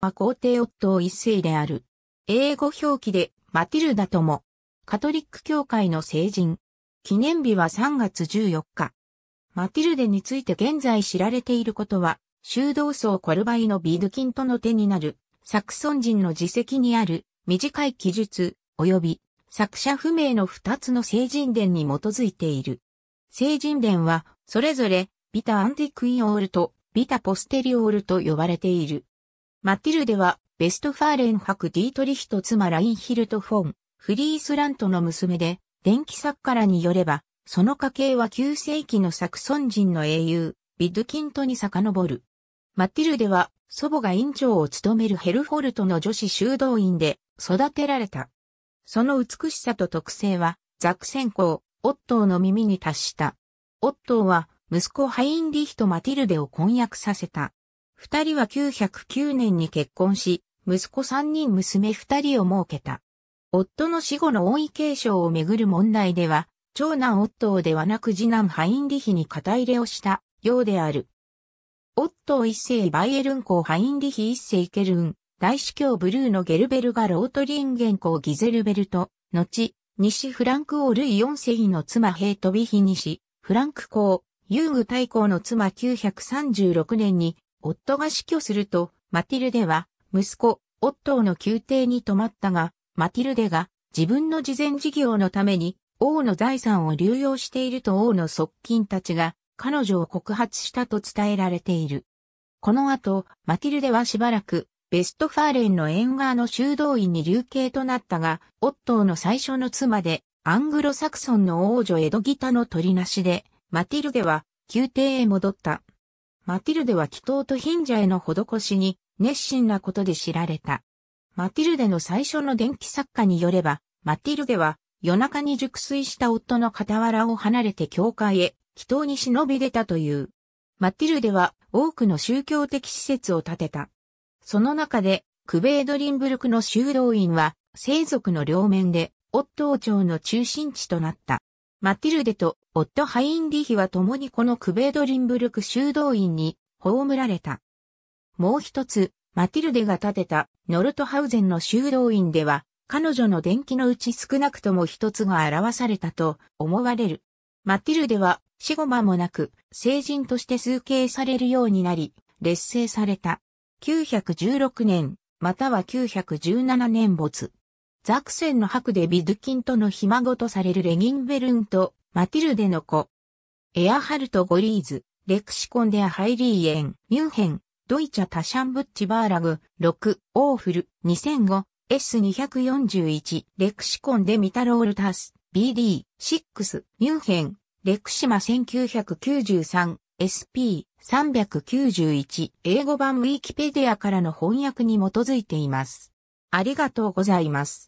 は皇帝夫を一世である。英語表記でマティルダとも、カトリック教会の聖人。記念日は3月14日。マティルデについて現在知られていることは、修道僧コルバイのビードキンとの手になる、サクソン人の自責にある短い記述、及び作者不明の二つの聖人伝に基づいている。聖人伝は、それぞれ、ビタ・アンティクイオールとビタ・ポステリオールと呼ばれている。マティルデは、ベストファーレン伯ディートリヒト妻ラインヒルト・フォン、フリースラントの娘で、電気作家らによれば、その家系は9世紀のサクソン人の英雄、ビッドキントに遡る。マティルデは、祖母が院長を務めるヘルフォルトの女子修道院で育てられた。その美しさと特性は、ザクセン公、オットーの耳に達した。オットーは、息子ハインリヒト・マティルデを婚約させた。二人は909年に結婚し、息子三人娘二人を設けた。夫の死後の王位継承をめぐる問題では、長男夫ではなく次男ハインリヒに肩入れをしたようである。夫一世バイエルン公ハインリヒ一世ケルン、大司教ブルーのゲルベルガロートリンゲン公ギゼルベルト、後、西フランク王ルイ四世の妻ヘイトビヒ西、フランク公、ユーグ大公の妻936年に夫が死去すると、マティルデは、息子、オットーの宮廷に泊まったが、マティルデが、自分の慈善事業のために、王の財産を流用していると王の側近たちが、彼女を告発したと伝えられている。この後、マティルデはしばらく、ベストファーレンの縁側の修道院に流刑となったが、オットーの最初の妻で、アングロサクソンの王女エドギタの取りなしで、マティルデは宮廷へ戻った。マティルデは祈祷と貧者への施しに熱心なことで知られた。マティルデの最初の電気作家によれば、マティルデは夜中に熟睡した夫の傍らを離れて教会へ祈祷に忍び出たという。マティルデは多くの宗教的施設を建てた。その中で、クベードリンブルクの修道院は、生族の両面で、夫ット朝の中心地となった。マティルデとオット・ハインリヒは共にこのクベードリンブルク修道院に葬られた。もう一つ、マティルデが建てたノルトハウゼンの修道院では、彼女の伝記のうち少なくとも一つが表されたと思われる。マティルデは死後間もなく、成人として崇敬されるようになり、劣勢された。916年、または917年没。ザクセンの白でビドキンとのひ孫とされるレギンベルンとマティルデの子。エアハルト・ゴリーズ、レクシコン・デア・ハイリーエン、ミュンヘン、ドイチャ・タシャンブッチ・バーラグ、6、オーフル、2005、S241、レクシコン・デ・ミタロール・タス、BD、6、ミュンヘン、レクシマ1993、SP391 英語版ウィキペディアからの翻訳に基づいています。ありがとうございます。